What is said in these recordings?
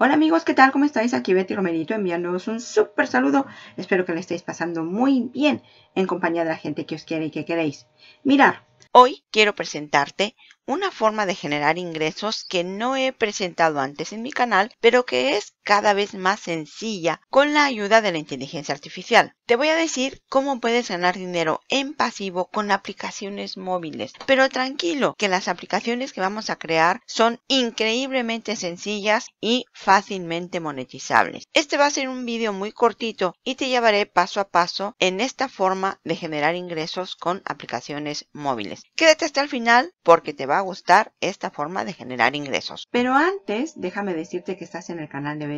Hola amigos, ¿qué tal? ¿Cómo estáis? Aquí Betty Romerito enviándoos un súper saludo. Espero que le estéis pasando muy bien en compañía de la gente que os quiere y que queréis. Mirar. Hoy quiero presentarte una forma de generar ingresos que no he presentado antes en mi canal, pero que es cada vez más sencilla con la ayuda de la inteligencia artificial. Te voy a decir cómo puedes ganar dinero en pasivo con aplicaciones móviles, pero tranquilo que las aplicaciones que vamos a crear son increíblemente sencillas y fácilmente monetizables. Este va a ser un vídeo muy cortito y te llevaré paso a paso en esta forma de generar ingresos con aplicaciones móviles. Quédate hasta el final porque te va a gustar esta forma de generar ingresos. Pero antes, déjame decirte que estás en el canal de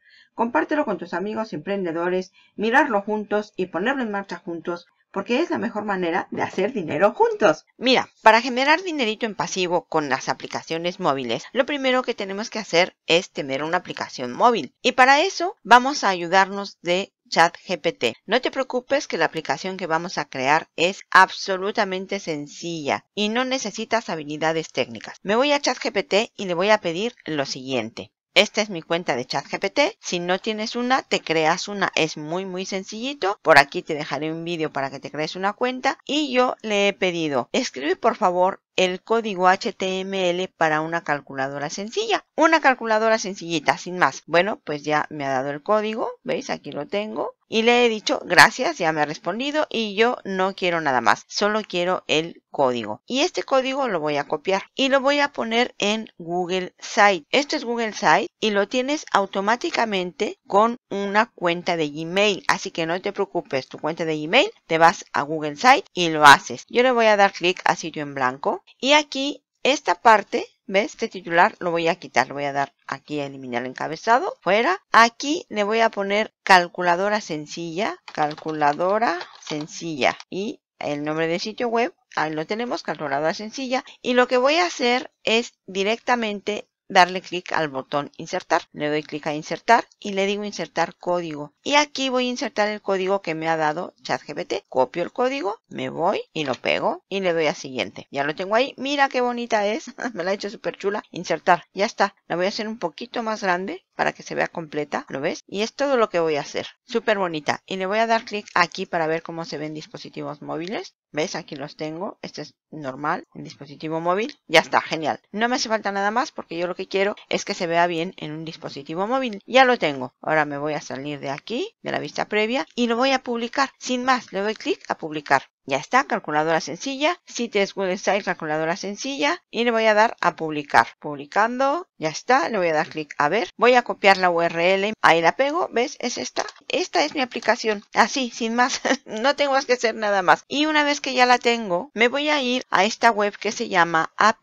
Compártelo con tus amigos emprendedores, mirarlo juntos y ponerlo en marcha juntos, porque es la mejor manera de hacer dinero juntos. Mira, para generar dinerito en pasivo con las aplicaciones móviles, lo primero que tenemos que hacer es tener una aplicación móvil. Y para eso vamos a ayudarnos de ChatGPT. No te preocupes que la aplicación que vamos a crear es absolutamente sencilla y no necesitas habilidades técnicas. Me voy a ChatGPT y le voy a pedir lo siguiente. Esta es mi cuenta de ChatGPT. Si no tienes una, te creas una. Es muy, muy sencillito. Por aquí te dejaré un vídeo para que te crees una cuenta. Y yo le he pedido, escribe por favor el código HTML para una calculadora sencilla. Una calculadora sencillita, sin más. Bueno, pues ya me ha dado el código. ¿Veis? Aquí lo tengo y le he dicho gracias, ya me ha respondido y yo no quiero nada más, solo quiero el código. Y este código lo voy a copiar y lo voy a poner en Google Site. Esto es Google Site y lo tienes automáticamente con una cuenta de Gmail, así que no te preocupes, tu cuenta de Gmail, te vas a Google Site y lo haces. Yo le voy a dar clic a sitio en blanco y aquí esta parte ¿Ves? Este titular lo voy a quitar, voy a dar aquí a eliminar el encabezado, fuera. Aquí le voy a poner calculadora sencilla, calculadora sencilla y el nombre del sitio web. Ahí lo tenemos, calculadora sencilla. Y lo que voy a hacer es directamente darle clic al botón insertar. Le doy clic a insertar y le digo insertar código. Y aquí voy a insertar el código que me ha dado ChatGPT. Copio el código, me voy y lo pego y le doy a siguiente. Ya lo tengo ahí. Mira qué bonita es. me la he hecho súper chula. Insertar. Ya está. La voy a hacer un poquito más grande para que se vea completa. ¿Lo ves? Y es todo lo que voy a hacer. Súper bonita. Y le voy a dar clic aquí para ver cómo se ven dispositivos móviles. ¿Ves? Aquí los tengo. Este es normal, en dispositivo móvil. Ya está, genial. No me hace falta nada más porque yo lo que quiero es que se vea bien en un dispositivo móvil. Ya lo tengo. Ahora me voy a salir de aquí, de la vista previa, y lo voy a publicar. Sin más, le doy clic a publicar. Ya está, calculadora sencilla, CITES website calculadora sencilla y le voy a dar a publicar. Publicando, ya está, le voy a dar clic a ver. Voy a copiar la URL, ahí la pego, ¿ves? Es esta. Esta es mi aplicación, así, sin más, no tengo que hacer nada más. Y una vez que ya la tengo, me voy a ir a esta web que se llama App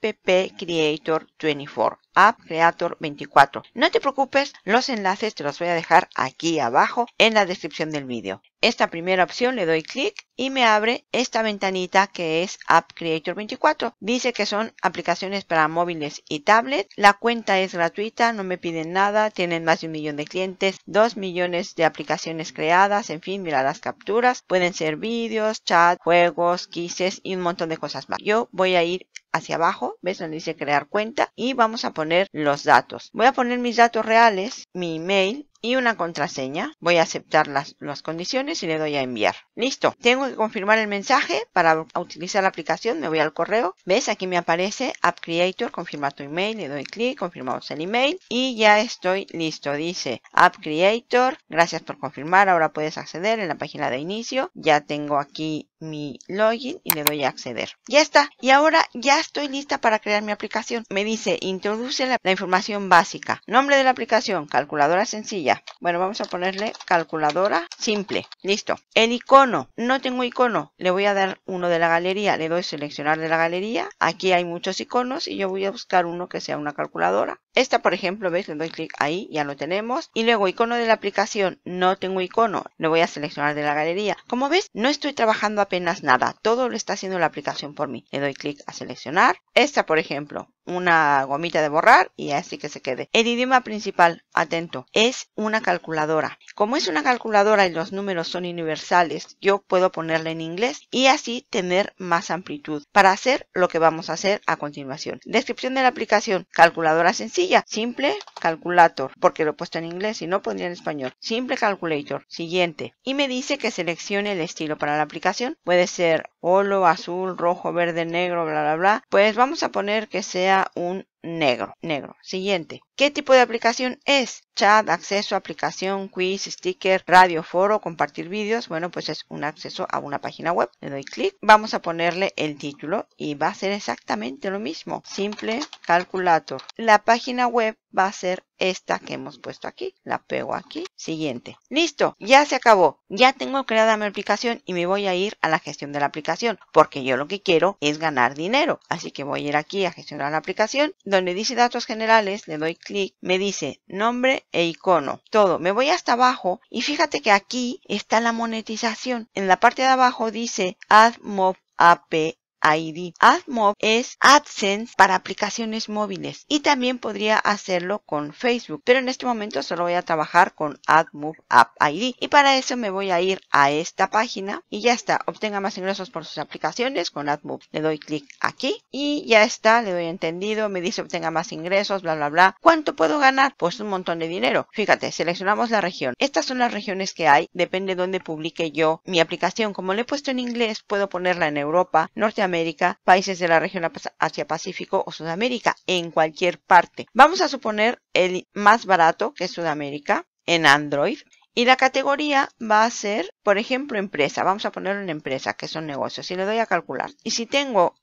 Creator 24 App Creator 24. No te preocupes, los enlaces te los voy a dejar aquí abajo en la descripción del vídeo. Esta primera opción le doy clic y me abre esta ventanita que es App Creator 24. Dice que son aplicaciones para móviles y tablet. La cuenta es gratuita, no me piden nada, tienen más de un millón de clientes, dos millones de aplicaciones creadas, en fin, mira las capturas. Pueden ser vídeos, chat, juegos, quises y un montón de cosas más. Yo voy a ir hacia abajo, ¿ves? Donde dice crear cuenta y vamos a poner los datos. Voy a poner mis datos reales, mi email y una contraseña. Voy a aceptar las, las, condiciones y le doy a enviar. Listo. Tengo que confirmar el mensaje para utilizar la aplicación. Me voy al correo. ¿Ves? Aquí me aparece App Creator. Confirma tu email. Le doy clic. Confirmamos el email. Y ya estoy listo. Dice App Creator. Gracias por confirmar. Ahora puedes acceder en la página de inicio. Ya tengo aquí mi login y le doy a acceder. Ya está. Y ahora ya estoy lista para crear mi aplicación. Me dice, introduce la, información básica. Nombre de la aplicación, calculadora sencilla. Bueno, vamos a ponerle calculadora simple. Listo. El icono. No tengo icono. Le voy a dar uno de la galería. Le doy seleccionar de la galería. Aquí hay muchos iconos y yo voy a buscar uno que sea una calculadora. Esta, por ejemplo, ¿ves? Le doy clic ahí, ya lo tenemos. Y luego, icono de la aplicación, no tengo icono, lo voy a seleccionar de la galería. Como ves, no estoy trabajando apenas nada, todo lo está haciendo la aplicación por mí. Le doy clic a seleccionar. Esta, por ejemplo, una gomita de borrar y así que se quede. El idioma principal, atento, es una calculadora. Como es una calculadora y los números son universales, yo puedo ponerla en inglés y así tener más amplitud para hacer lo que vamos a hacer a continuación. Descripción de la aplicación, calculadora sencilla, simple calculator, porque lo he puesto en inglés y no pondría en español. Simple calculator, siguiente. Y me dice que seleccione el estilo para la aplicación. Puede ser olo, azul, rojo, verde, negro, bla, bla, bla. Pues vamos a poner que sea un negro, negro. Siguiente. ¿Qué tipo de aplicación es? Chat, acceso, aplicación, quiz, sticker, radio, foro, compartir vídeos. Bueno, pues es un acceso a una página web. Le doy clic. Vamos a ponerle el título y va a ser exactamente lo mismo. Simple Calculator. La página web va a ser esta que hemos puesto aquí. La pego aquí. Siguiente. Listo. Ya se acabó. Ya tengo creada mi aplicación y me voy a ir a la gestión de la aplicación porque yo lo que quiero es ganar dinero. Así que voy a ir aquí a gestionar la aplicación donde dice datos generales, le doy clic, me dice nombre e icono, todo. Me voy hasta abajo y fíjate que aquí está la monetización. En la parte de abajo dice AdMob AP e. ID. AdMob es AdSense para aplicaciones móviles y también podría hacerlo con Facebook, pero en este momento solo voy a trabajar con AdMob App ID y para eso me voy a ir a esta página y ya está, obtenga más ingresos por sus aplicaciones con AdMob. Le doy clic aquí y ya está, le doy entendido, me dice obtenga más ingresos, bla bla bla. ¿Cuánto puedo ganar? Pues un montón de dinero. Fíjate, seleccionamos la región. Estas son las regiones que hay, depende de dónde publique yo mi aplicación. Como le he puesto en inglés, puedo ponerla en Europa, Norteamérica, América, países de la región Asia-Pacífico o Sudamérica, en cualquier parte. Vamos a suponer el más barato, que es Sudamérica, en Android. Y la categoría va a ser, por ejemplo, empresa. Vamos a poner una empresa, que son negocios. Y le doy a calcular. Y si tengo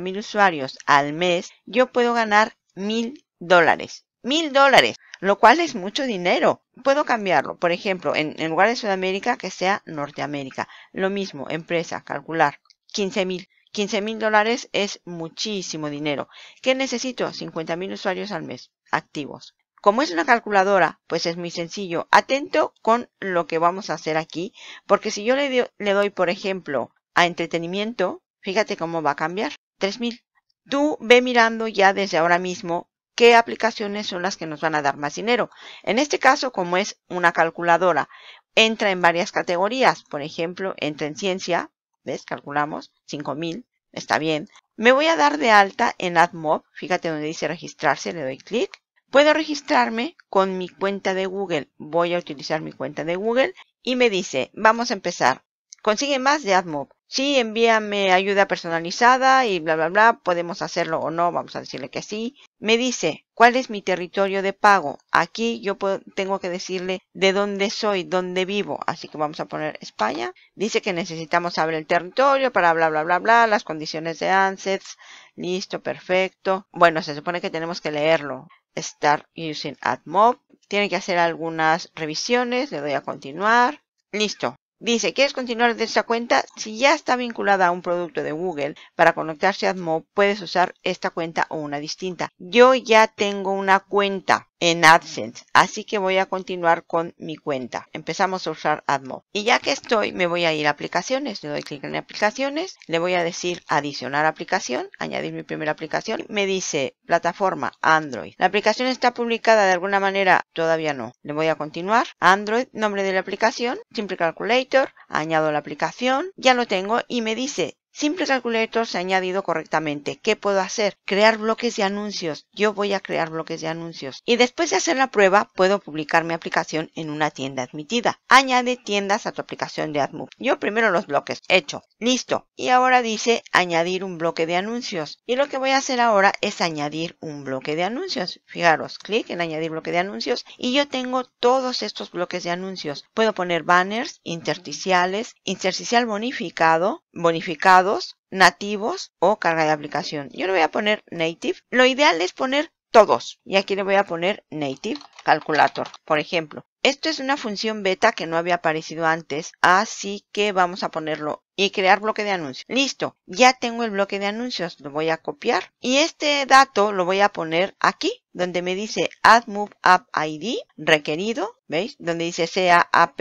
mil usuarios al mes, yo puedo ganar mil dólares. mil dólares, lo cual es mucho dinero. Puedo cambiarlo, por ejemplo, en, lugar de Sudamérica, que sea Norteamérica. Lo mismo, empresa, calcular. 15 mil 15 mil dólares es muchísimo dinero. ¿Qué necesito? 50.000 mil usuarios al mes activos. Como es una calculadora, pues es muy sencillo. Atento con lo que vamos a hacer aquí, porque si yo le, le doy, por ejemplo, a entretenimiento, fíjate cómo va a cambiar. 3.000. Tú ve mirando ya desde ahora mismo qué aplicaciones son las que nos van a dar más dinero. En este caso, como es una calculadora, entra en varias categorías. Por ejemplo, entra en ciencia, ¿ves? Calculamos, 5000, está bien. Me voy a dar de alta en AdMob, fíjate donde dice registrarse, le doy clic. Puedo registrarme con mi cuenta de Google. Voy a utilizar mi cuenta de Google y me dice, vamos a empezar. Consigue más de AdMob sí, envíame ayuda personalizada y bla, bla, bla, podemos hacerlo o no, vamos a decirle que sí. Me dice, ¿cuál es mi territorio de pago? Aquí yo tengo que decirle de dónde soy, dónde vivo, así que vamos a poner España. Dice que necesitamos abrir el territorio para bla, bla, bla, bla, las condiciones de ANSETS. Listo, perfecto. Bueno, se supone que tenemos que leerlo. Start using AdMob. Tiene que hacer algunas revisiones. Le doy a continuar. Listo. Dice, ¿quieres continuar de esta cuenta? Si ya está vinculada a un producto de Google, para conectarse a AdMob puedes usar esta cuenta o una distinta. Yo ya tengo una cuenta en AdSense. Así que voy a continuar con mi cuenta. Empezamos a usar AdMob. Y ya que estoy, me voy a ir a aplicaciones. Le doy clic en aplicaciones. Le voy a decir adicionar aplicación. Añadir mi primera aplicación. Me dice plataforma Android. La aplicación está publicada de alguna manera. Todavía no. Le voy a continuar. Android, nombre de la aplicación. Simple Calculator. Añado la aplicación. Ya lo tengo y me dice Simple Calculator se ha añadido correctamente. ¿Qué puedo hacer? Crear bloques de anuncios. Yo voy a crear bloques de anuncios. Y después de hacer la prueba, puedo publicar mi aplicación en una tienda admitida. Añade tiendas a tu aplicación de AdMob. Yo primero los bloques. Hecho. Listo. Y ahora dice añadir un bloque de anuncios. Y lo que voy a hacer ahora es añadir un bloque de anuncios. Fijaros, clic en añadir bloque de anuncios y yo tengo todos estos bloques de anuncios. Puedo poner banners, intersticiales, intersticial bonificado, bonificados, nativos o carga de aplicación. Yo le voy a poner native. Lo ideal es poner todos. Y aquí le voy a poner native calculator, por ejemplo. Esto es una función beta que no había aparecido antes, así que vamos a ponerlo y crear bloque de anuncios. Listo, ya tengo el bloque de anuncios, lo voy a copiar y este dato lo voy a poner aquí donde me dice Add Move App ID requerido, ¿veis? Donde dice sea app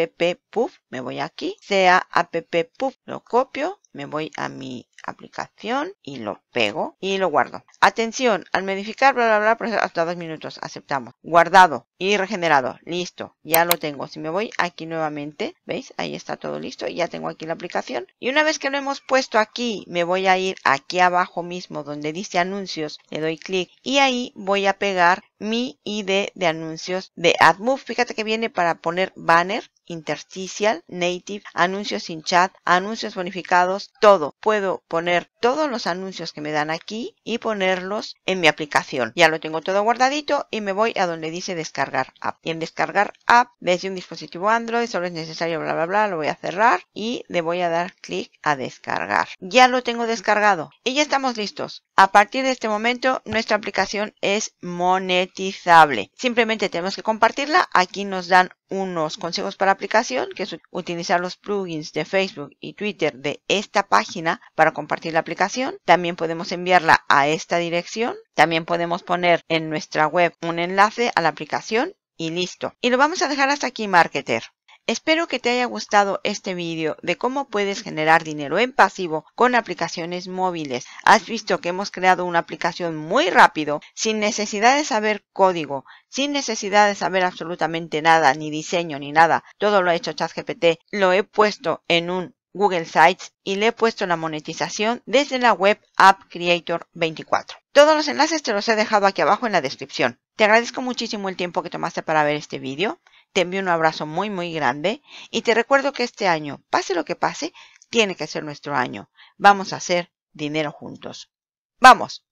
puff, me voy aquí, sea app puff, lo copio, me voy a mi aplicación y lo pego y lo guardo. Atención, al modificar, bla, bla, bla, hasta dos minutos, aceptamos. Guardado y regenerado, listo, ya lo tengo. Si me voy aquí nuevamente, ¿veis? Ahí está todo listo, ya tengo aquí la aplicación. Y una vez que lo hemos puesto aquí, me voy a ir aquí abajo mismo donde dice anuncios, le doy clic y ahí voy a pegar mi ID de anuncios de AdMove. Fíjate que viene para poner banner, intersticial, native, anuncios sin chat, anuncios bonificados, todo. Puedo poner todos los anuncios que me dan aquí y ponerlos en mi aplicación. Ya lo tengo todo guardadito y me voy a donde dice descargar app. Y en descargar app desde un dispositivo Android solo es necesario bla bla bla, lo voy a cerrar y le voy a dar clic a descargar. Ya lo tengo descargado y ya estamos listos. A partir de este momento nuestra aplicación es monetizable. Simplemente tenemos que compartirla. Aquí nos dan unos consejos para aplicación, que es utilizar los plugins de Facebook y Twitter de esta página para compartir la aplicación. También podemos enviarla a esta dirección. También podemos poner en nuestra web un enlace a la aplicación y listo. Y lo vamos a dejar hasta aquí, Marketer. Espero que te haya gustado este vídeo de cómo puedes generar dinero en pasivo con aplicaciones móviles. Has visto que hemos creado una aplicación muy rápido, sin necesidad de saber código, sin necesidad de saber absolutamente nada, ni diseño, ni nada. Todo lo ha hecho ChatGPT. Lo he puesto en un Google Sites y le he puesto la monetización desde la web App Creator 24. Todos los enlaces te los he dejado aquí abajo en la descripción. Te agradezco muchísimo el tiempo que tomaste para ver este vídeo. Te envío un abrazo muy, muy grande y te recuerdo que este año, pase lo que pase, tiene que ser nuestro año. Vamos a hacer dinero juntos. ¡Vamos!